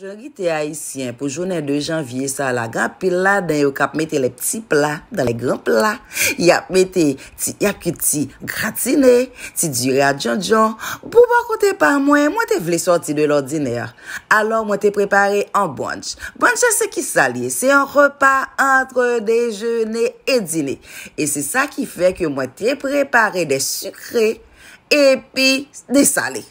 Joun gite ayisyen pou jounen de janvye sa la gran pil la den yo kap mette le pti pla, dan le gran pla Yap mette ti yap ki ti gratine, ti dire a djon djon Pou bako te pa mwen, mwen te vle sorti de lor diner Alors mwen te prepare en brunch Brunch e se ki salye, se yon repa antre dejeune e dine E se sa ki fe ke mwen te prepare de sukre epi de salye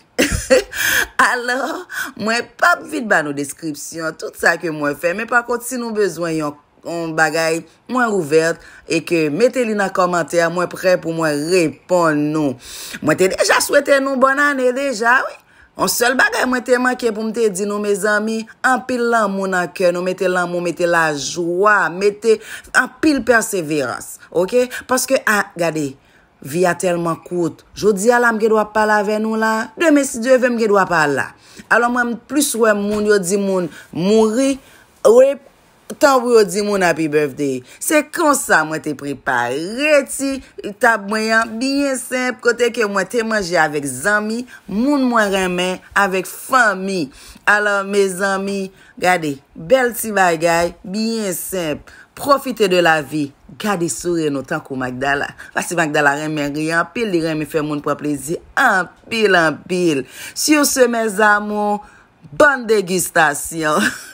Alors, mwen pa vide ba nou deskripsyon, tout sa ke mwen fe. Men par kont, si nou bezwen yon bagay mwen rouvert, e ke mette li nan komantè, mwen pre pou mwen repon nou. Mwen te deja souwete nou bon anè, deja, oui. On sol bagay mwen te manke pou mwen te di nou, mè zami, an pil l'amou nan kè, nou mette l'amou, mette la jwa, mette an pil perseverans, ok? Paske, an, ah, gade, Vi a telman kout. Jodi a la mge dwa pala ve nou la. Deme si dwe ve mge dwa pala. Alo mwen plus wè moun yo di moun mounri. Wè tan wè yo di moun happy birthday. Se konsa mwen te pripare ti. Ta mwen yan bien semp. Kote ke mwen te manje avek zami. Moun mwen remen avek fami. Alo mwen zami. Gade bel ti bagay. Bien semp. Profite de la vi. Gadi soure nou tankou Magdala. Vasi Magdala reme ri anpil. Li reme fe moun pou aplezi anpil, anpil. Siyo se, mes amou, bon degistasyon.